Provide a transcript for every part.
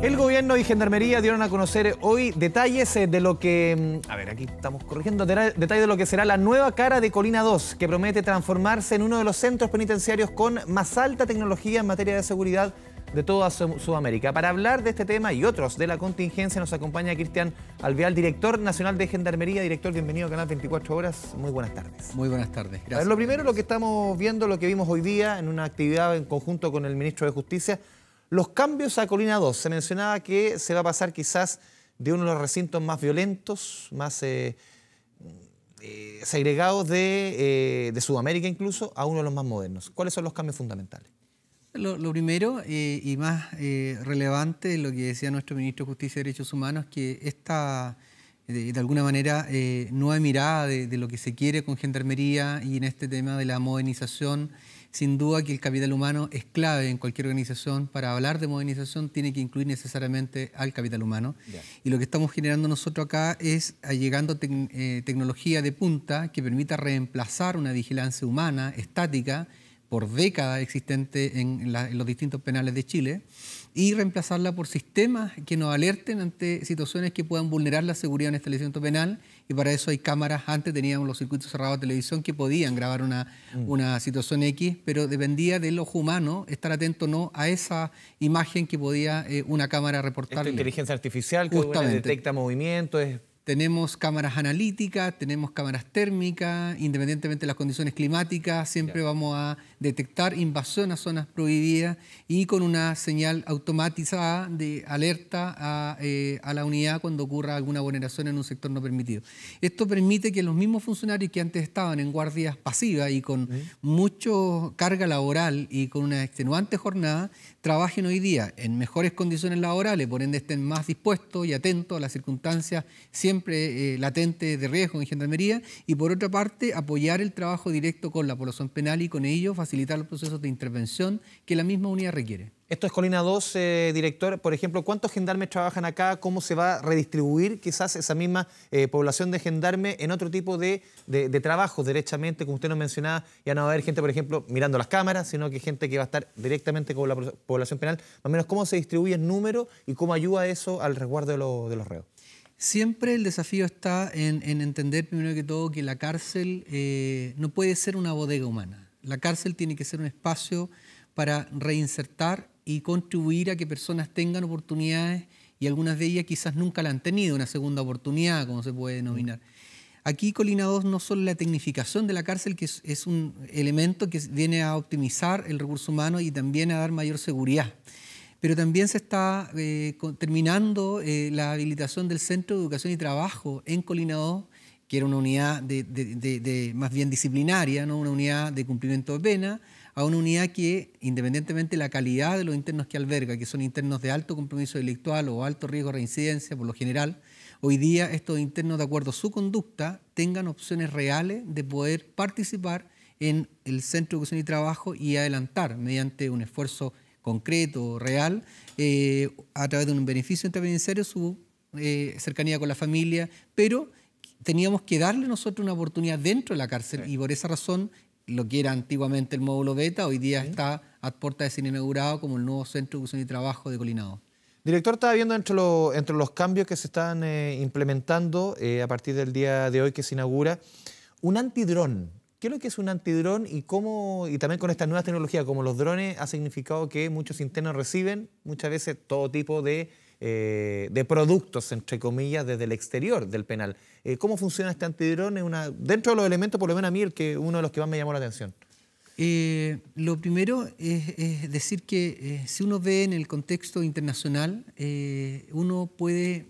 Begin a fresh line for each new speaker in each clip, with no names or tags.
El gobierno y Gendarmería dieron a conocer hoy detalles eh, de lo que, mm, a ver, aquí estamos corrigiendo, detalles de lo que será la nueva cara de Colina 2, que promete transformarse en uno de los centros penitenciarios con más alta tecnología en materia de seguridad de toda Sudamérica. Para hablar de este tema y otros de la contingencia nos acompaña Cristian Alveal, director nacional de Gendarmería. Director, bienvenido a Canal 24 Horas. Muy buenas tardes.
Muy buenas tardes. Gracias.
A ver, lo primero, lo que estamos viendo, lo que vimos hoy día en una actividad en conjunto con el ministro de Justicia, los cambios a Colina 2. Se mencionaba que se va a pasar quizás de uno de los recintos más violentos, más eh, eh, segregados eh, de, Sudamérica incluso, a uno de los más modernos. ¿Cuáles son los cambios fundamentales?
Lo, primero y más relevante, lo que decía nuestro ministro de Justicia y Derechos Humanos, que esta, de, alguna manera, nueva mirada de, de, lo que se quiere con Gendarmería y en este tema de la modernización sin duda que el capital humano es clave en cualquier organización. Para hablar de modernización tiene que incluir necesariamente al capital humano. Y lo que estamos generando nosotros acá es eh, llegando eh, tecnología de punta que permita reemplazar una vigilancia humana estática por décadas existente en los distintos penales de Chile y reemplazarla por sistemas que nos alerten ante situaciones que puedan vulnerar la seguridad en el establecimiento penal y para eso hay cámaras. Antes teníamos los circuitos cerrados de televisión que podían grabar una, mm. una situación X, pero dependía del ojo humano estar atento no a esa imagen que podía eh, una cámara reportar. inteligencia artificial que detecta movimientos. tenemos cámaras analíticas, tenemos cámaras térmicas, independientemente de las condiciones climáticas, siempre vamos a detectar invasión a zonas prohibidas y con una señal automatizada de alerta eh, a, la unidad cuando ocurra alguna vulneración en un sector no permitido. Esto permite que los mismos funcionarios que antes estaban en guardias pasivas y con mucha carga laboral y con una extenuante jornada, trabajen hoy día en mejores condiciones laborales, por ende estén más dispuestos y atentos a las circunstancias siempre eh, latentes de riesgo en Gendarmería y por otra parte apoyar el trabajo directo con la población penal y con ellos facilitar los procesos de intervención que la misma unidad requiere.
Esto es Colina 2, director. Por ejemplo, ¿cuántos gendarmes trabajan acá? ¿Cómo se va a redistribuir quizás esa misma eh, población de gendarmes en otro tipo de, de, trabajos, derechamente? Como usted nos mencionaba, ya no va a haber gente, por ejemplo, mirando las cámaras, sino que gente que va a estar directamente con la población penal. Más o menos, ¿cómo se distribuye el
número y cómo ayuda eso al resguardo de, los reos? Siempre el desafío está en, entender, primero que todo, que la cárcel eh, no puede ser una bodega humana. La cárcel tiene que ser un espacio para reinsertar y contribuir a que personas tengan oportunidades y algunas de ellas quizás nunca la han tenido, una segunda oportunidad, como se puede denominar. Aquí Colina 2 no solo la tecnificación de la cárcel, que es, un elemento que viene a optimizar el recurso humano y también a dar mayor seguridad, pero también se está eh, terminando eh, la habilitación del Centro de Educación y Trabajo en Colina 2 que era una unidad de, más bien disciplinaria, ¿no? una unidad de cumplimiento de pena, a una unidad que, independientemente de la calidad de los internos que alberga, que son internos de alto compromiso delictual o alto riesgo de reincidencia por lo general, hoy día estos internos, de acuerdo a su conducta, tengan opciones reales de poder participar en el Centro de Educación y Trabajo y adelantar mediante un esfuerzo concreto, real, eh, a través de un beneficio intervencionario, su eh, cercanía con la familia, pero teníamos que darle nosotros una oportunidad dentro de la cárcel y por esa razón lo que era antiguamente el módulo beta, hoy día está a puerta de ser inaugurado como el nuevo Centro de Educación y Trabajo de Colinado.
Director, estaba viendo entre, entre los cambios que se están eh, implementando eh, a partir del día de hoy que se inaugura, un antidrón. ¿Qué es lo que es un antidrón y cómo, y también con estas nuevas tecnologías como los drones, ha significado que muchos internos reciben muchas veces todo tipo de eh, de productos, entre comillas, desde el exterior del penal. Eh, ¿Cómo funciona este antidrone? una, dentro de los elementos, por lo menos a mí, que, uno de los que más me llamó la atención.
Eh, lo primero es, decir que si uno ve en el contexto internacional, uno puede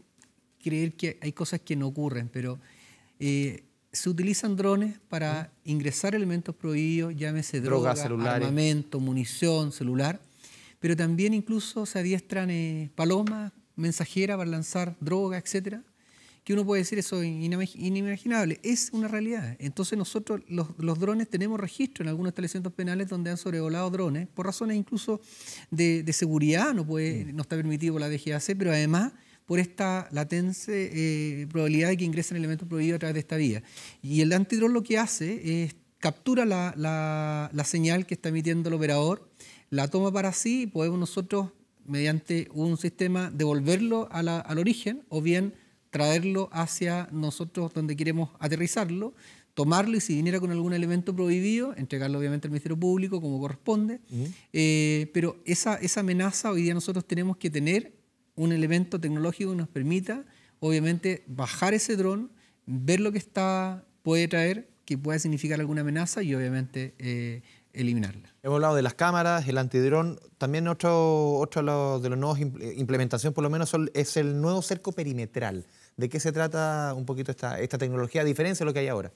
creer que hay cosas que no ocurren, pero se utilizan drones para ingresar elementos prohibidos, llámese drogas armamento, munición, celular, pero también incluso se adiestran palomas mensajera para lanzar droga, etcétera, que uno puede decir eso es inimaginable. Es una realidad. Entonces nosotros, los, drones, tenemos registro en algunos establecimientos penales donde han sobrevolado drones, por razones incluso de, seguridad, no, puede, mm. no está permitido por la DGAC, pero además por esta latente eh, probabilidad de que ingresen elementos prohibidos a través de esta vía. Y el antidrón lo que hace es captura la señal que está emitiendo el operador, la toma para sí y podemos nosotros mediante un sistema, devolverlo al origen o bien traerlo hacia nosotros donde queremos aterrizarlo, tomarlo y si viniera con algún elemento prohibido, entregarlo obviamente al Ministerio Público como corresponde. Eh, pero esa, esa amenaza hoy día nosotros tenemos que tener un elemento tecnológico que nos permita obviamente bajar ese dron, ver lo que está, puede traer, que pueda significar alguna amenaza y obviamente... Eh, eliminarla. Hemos hablado de las cámaras, el antidrón, también otro, otro de los nuevos
implementación por lo menos es el nuevo cerco perimetral. ¿De qué se trata un poquito esta, esta tecnología a diferencia de lo que hay ahora?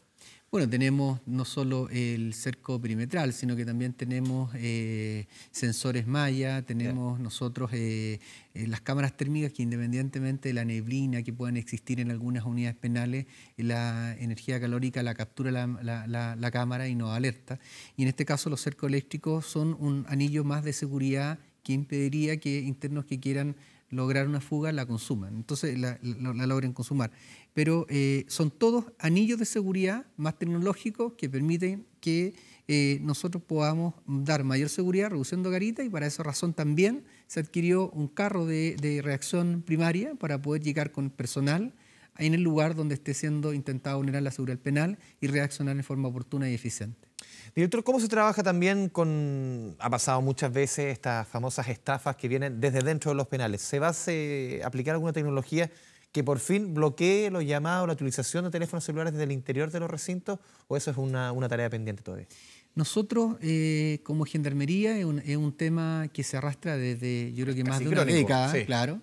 Bueno, tenemos no solo el cerco perimetral, sino que también tenemos eh, sensores Maya, tenemos nosotros eh, eh, las cámaras térmicas que independientemente de la neblina que puedan existir en algunas unidades penales, la energía calórica la captura la, la cámara y nos alerta. Y en este caso los cercos eléctricos son un anillo más de seguridad que impediría que internos que quieran lograr una fuga, la consuman. Entonces la, logren consumar. Pero eh, son todos anillos de seguridad más tecnológicos que permiten que eh, nosotros podamos dar mayor seguridad reduciendo garita y para esa razón también se adquirió un carro de, reacción primaria para poder llegar con personal en el lugar donde esté siendo intentado vulnerar la seguridad penal y reaccionar de forma oportuna y eficiente. Director, ¿cómo se trabaja
también con, ha pasado muchas veces, estas famosas estafas que vienen desde dentro de los penales? ¿Se va a aplicar alguna tecnología que por fin bloquee los llamados, la utilización de teléfonos celulares desde el interior de los recintos o eso es una, tarea pendiente todavía?
Nosotros, eh, como Gendarmería, es un, tema que se arrastra desde, yo creo que más de una década, claro.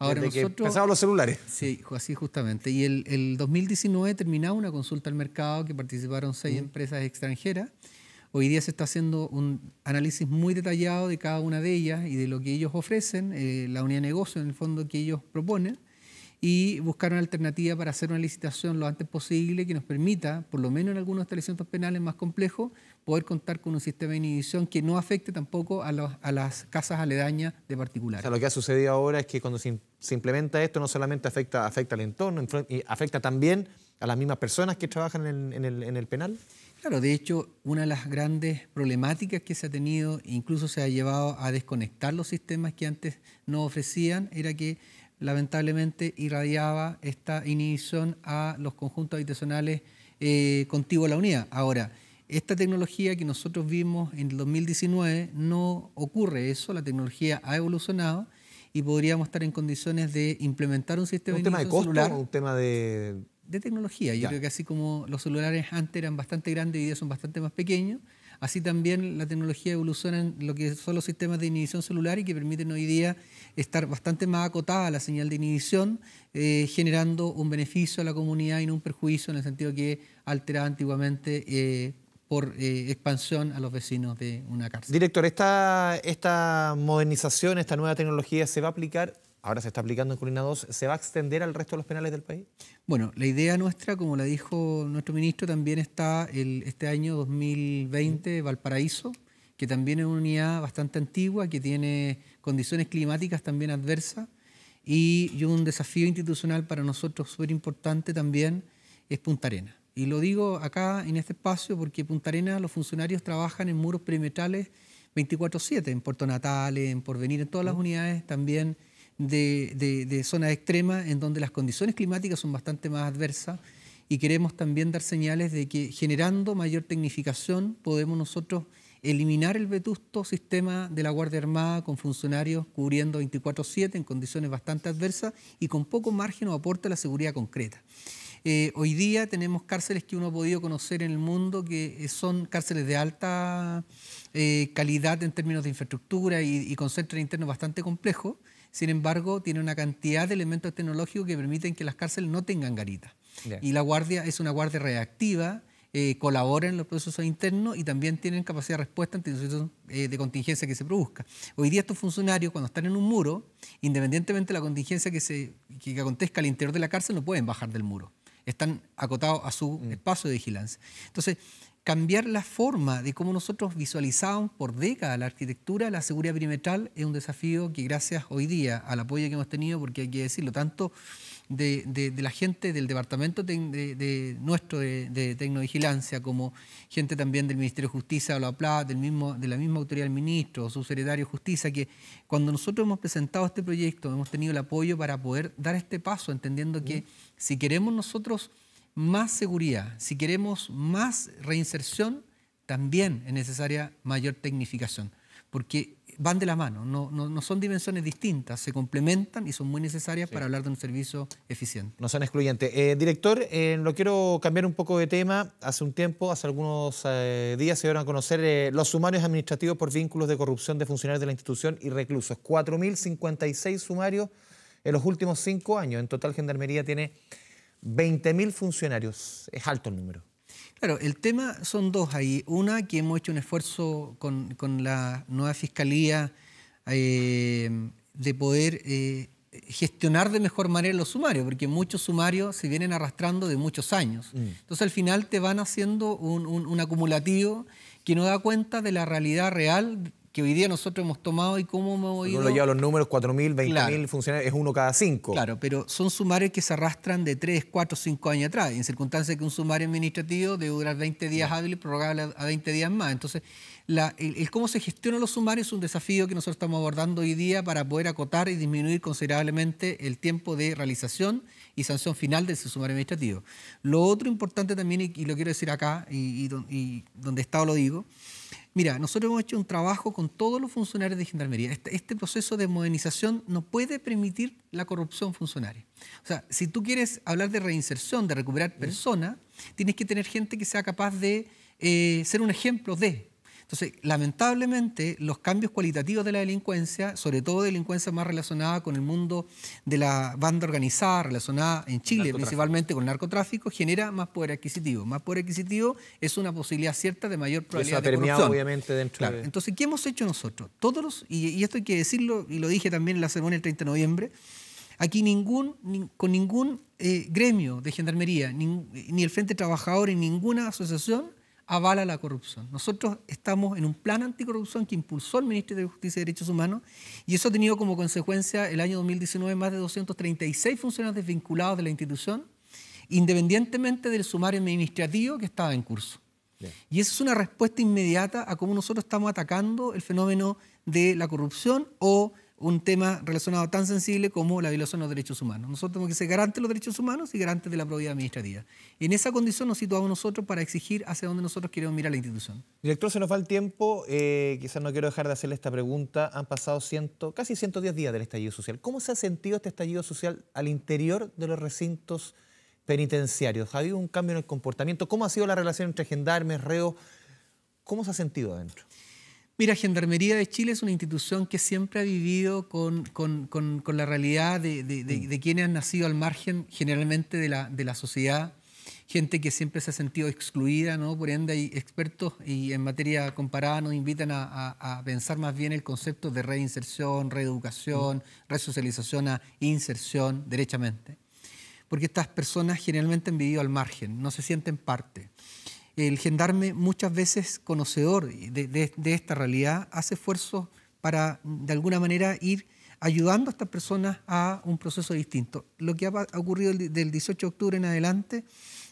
Ahora los celulares. Sí, así justamente. Y el, el 2019 terminaba una consulta al mercado que participaron seis empresas extranjeras. Hoy día se está haciendo un análisis muy detallado de cada una de ellas y de lo que ellos ofrecen, eh, la unidad de negocio en el fondo que ellos proponen y buscar una alternativa para hacer una licitación lo antes posible que nos permita, por lo menos en algunos establecimientos penales más complejos, poder contar con un sistema de inhibición que no afecte tampoco a, las casas aledañas de particulares. O sea, lo
que ha sucedido ahora es que cuando se, implementa esto no solamente afecta, afecta al entorno, afecta también a
las mismas personas que trabajan en el penal. Claro, de hecho, una de las grandes problemáticas que se ha tenido, incluso se ha llevado a desconectar los sistemas que antes no ofrecían, era que lamentablemente irradiaba esta inhibición a los conjuntos habitacionales eh, contiguos a la unidad. Ahora, esta tecnología que nosotros vimos en el 2019 no ocurre eso, la tecnología ha evolucionado y podríamos estar en condiciones de implementar un sistema ¿Un tema de costo un
tema de...?
De tecnología. Yo creo que así como los celulares antes eran bastante grandes y hoy son bastante más pequeños, Así también la tecnología evoluciona en lo que son los sistemas de inhibición celular y que permiten hoy día estar bastante más acotada la señal de inhibición, eh, generando un beneficio a la comunidad y no un perjuicio en el sentido que alteraba antiguamente eh, por eh, expansión a los vecinos de una cárcel. Director, esta modernización, esta nueva tecnología se va a aplicar
ahora se está aplicando en Colina 2, ¿se va a extender al resto de los penales del país?
Bueno, la idea nuestra, como la dijo nuestro ministro, también está este año 2020 Valparaíso, que también es una unidad bastante antigua, que tiene condiciones climáticas también adversas, y un desafío institucional para nosotros súper importante también es Punta Arena. Y lo digo acá en este espacio porque Punta Arena los funcionarios trabajan en muros perimetrales 24/7, en Puerto Natales, en Porvenir, en todas las unidades también de, zonas extremas en donde las condiciones climáticas son bastante más adversas y queremos también dar señales de que generando mayor tecnificación podemos nosotros eliminar el vetusto sistema de la Guardia Armada con funcionarios cubriendo 24/7 en condiciones bastante adversas y con poco margen o aporte a la seguridad concreta. Eh, hoy día tenemos cárceles que uno ha podido conocer en el mundo que eh, son cárceles de alta eh, calidad en términos de infraestructura y, y con centros internos bastante complejos sin embargo, tiene una cantidad de elementos tecnológicos que permiten que las cárceles no tengan garitas. Y la guardia es una guardia reactiva, eh, colabora en los procesos internos y también tienen capacidad de respuesta ante situaciones eh, de contingencia que se produzca. Hoy día estos funcionarios, cuando están en un muro, independientemente de la contingencia que, se, que acontezca al interior de la cárcel, no pueden bajar del muro. Están acotados a su mm. espacio de vigilancia. Entonces, cambiar la forma de cómo nosotros visualizamos por décadas la arquitectura, la seguridad perimetral es un desafío que gracias hoy día al apoyo que hemos tenido, porque hay que decirlo, tanto de, la gente del departamento de, nuestro de, tecnovigilancia, como gente también del Ministerio de Justicia de la de la misma autoridad del ministro, subsecretario de Justicia, que cuando nosotros hemos presentado este proyecto hemos tenido el apoyo para poder dar este paso, entendiendo que si queremos nosotros más seguridad, si queremos más reinserción, también es necesaria mayor tecnificación, porque van de la mano, no, son dimensiones distintas, se complementan y son muy necesarias para hablar de un servicio eficiente.
No son excluyentes. Eh, director, eh, lo quiero cambiar un poco de tema. Hace un tiempo, hace algunos eh, días, se dieron a conocer los sumarios administrativos por vínculos de corrupción de funcionarios de la institución y reclusos. 4.056 sumarios en los últimos cinco años. En total, Gendarmería tiene 20.000 funcionarios, es alto el número.
Claro, el tema son dos ahí. Una, que hemos hecho un esfuerzo con, la nueva fiscalía eh, de poder eh, gestionar de mejor manera los sumarios, porque muchos sumarios se vienen arrastrando de muchos años. Mm. Entonces al final te van haciendo un, un acumulativo que no da cuenta de la realidad real que hoy día nosotros hemos tomado y cómo hemos ido... Uno lo los
números, 4.000, 20.000
funcionarios, es uno cada cinco. Claro, pero son sumarios que se arrastran de 3, 4, 5 años atrás, en circunstancias que un sumario administrativo debe durar 20 días sí. hábiles, prorrogable a 20 días más. Entonces, el, cómo se gestionan los sumarios es un desafío que nosotros estamos abordando hoy día para poder acotar y disminuir considerablemente el tiempo de realización y sanción final de ese sumario administrativo. Lo otro importante también, y, lo quiero decir acá, y, y, donde estado lo digo, Mira, nosotros hemos hecho un trabajo con todos los funcionarios de Gendarmería. Este, este, proceso de modernización no puede permitir la corrupción funcionaria. O sea, si tú quieres hablar de reinserción, de recuperar personas, tienes que tener gente que sea capaz de eh, ser un ejemplo de. Entonces, lamentablemente, los cambios cualitativos de la delincuencia, sobre todo delincuencia más relacionada con el mundo de la banda organizada, relacionada en Chile principalmente con el narcotráfico, genera más poder adquisitivo. Más poder adquisitivo es una posibilidad cierta de mayor probabilidad Eso de obviamente, dentro de... Entonces, ¿qué hemos hecho nosotros? Todos y, esto hay que decirlo, y lo dije también en la semana del 30 de noviembre, aquí ningún, con ningún eh, gremio de gendarmería, ni, ni el Frente Trabajador, ni ninguna asociación, avala la corrupción. Nosotros estamos en un plan anticorrupción que impulsó el Ministerio de Justicia y Derechos Humanos y eso ha tenido como consecuencia el año 2019 más de 236 funcionarios desvinculados de la institución, independientemente del sumario administrativo que estaba en curso. Y eso es una respuesta inmediata a cómo nosotros estamos atacando el fenómeno de la corrupción o un tema relacionado tan sensible como la violación de los derechos humanos. Nosotros tenemos que ser garantes de los derechos humanos y garantes de la propiedad administrativa. en esa condición nos situamos nosotros para exigir hacia dónde nosotros queremos mirar la institución. Director, se nos va el tiempo.
Eh, quizás no quiero dejar de hacerle esta pregunta. Han pasado casi 110 días del estallido social. ¿Cómo se ha sentido este estallido social al interior de los recintos penitenciarios? ¿Ha habido un cambio en el comportamiento? ¿Cómo ha sido la relación entre gendarmes, reos? ¿Cómo se ha sentido adentro?
Mira, Gendarmería de Chile es una institución que siempre ha vivido con, con, con, la realidad de, de, mm. de, quienes han nacido al margen generalmente de la, de la sociedad, gente que siempre se ha sentido excluida, ¿no? Por ende, hay expertos y en materia comparada nos invitan a, a, a pensar más bien el concepto de reinserción, reeducación, mm. resocialización a inserción, derechamente. Porque estas personas generalmente han vivido al margen, no se sienten parte el gendarme, muchas veces conocedor de, esta realidad, hace esfuerzos para, de alguna manera, ir ayudando a estas personas a un proceso distinto. Lo que ha ocurrido del 18 de octubre en adelante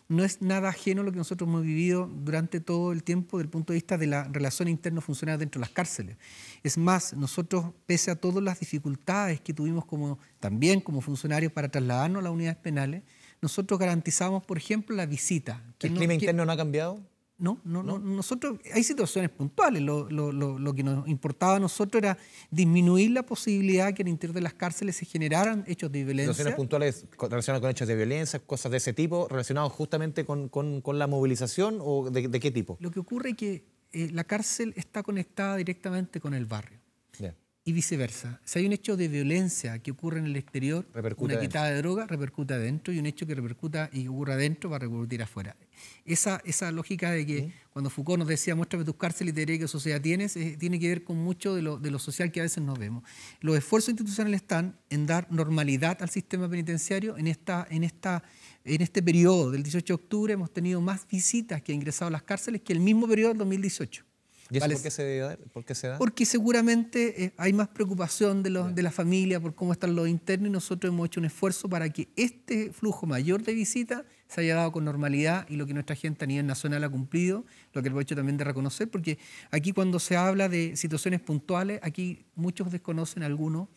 no es nada ajeno a lo que nosotros hemos vivido durante todo el tiempo desde el punto de vista de la relación interno-funcional dentro de las cárceles. Es más, nosotros, pese a todas las dificultades que tuvimos como, también como funcionarios para trasladarnos a las unidades penales, nosotros garantizamos, por ejemplo, la visita. ¿El clima interno no ha cambiado? No, no, no, Nosotros, hay situaciones puntuales. Lo, que nos importaba a nosotros era disminuir la posibilidad que en el interior de las cárceles se generaran hechos de violencia. Situaciones
puntuales relacionadas con hechos de violencia, cosas de ese tipo, relacionados justamente con, la movilización o de, qué tipo.
Lo que ocurre es que eh, la cárcel está conectada directamente con el barrio y viceversa. Si hay un hecho de violencia que ocurre en el exterior, una quitada de droga repercute adentro y un hecho que repercuta y ocurre adentro va a repercutir afuera. Esa, esa lógica de que cuando Foucault nos decía muéstrame tus cárceles y te diré qué sociedad tienes, eh, tiene que ver con mucho de lo, de lo social que a veces nos vemos. Los esfuerzos institucionales están en dar normalidad al sistema penitenciario. En, esta, en, esta, en este periodo del 18 de octubre hemos tenido más visitas que ha ingresado a las cárceles que el mismo periodo del 2018. ¿Y por, qué se da? Porque seguramente eh, hay más preocupación de, los, de, la familia por cómo están los internos y nosotros hemos hecho un esfuerzo para que este flujo mayor de visitas se haya dado con normalidad y lo que nuestra gente a nivel nacional ha cumplido, lo que hemos hecho también de reconocer, porque aquí cuando se habla de situaciones puntuales, aquí muchos desconocen algunos.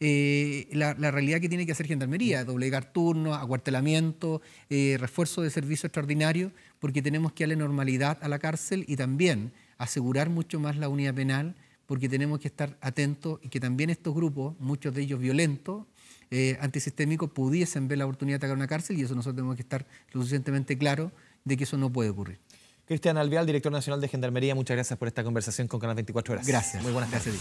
Eh, la, realidad que tiene que hacer Gendarmería, doblegar turno acuartelamiento, eh, refuerzo de servicio extraordinario, porque tenemos que darle normalidad a la cárcel y también asegurar mucho más la unidad penal, porque tenemos que estar atentos y que también estos grupos, muchos de ellos violentos, eh, antisistémicos, pudiesen ver la oportunidad de atacar una cárcel y eso nosotros tenemos que estar lo suficientemente claros de que eso no puede ocurrir.
Cristian Alvial, director nacional de Gendarmería, muchas gracias por esta conversación con Canal 24 Horas. Gracias. Muy buenas gracias.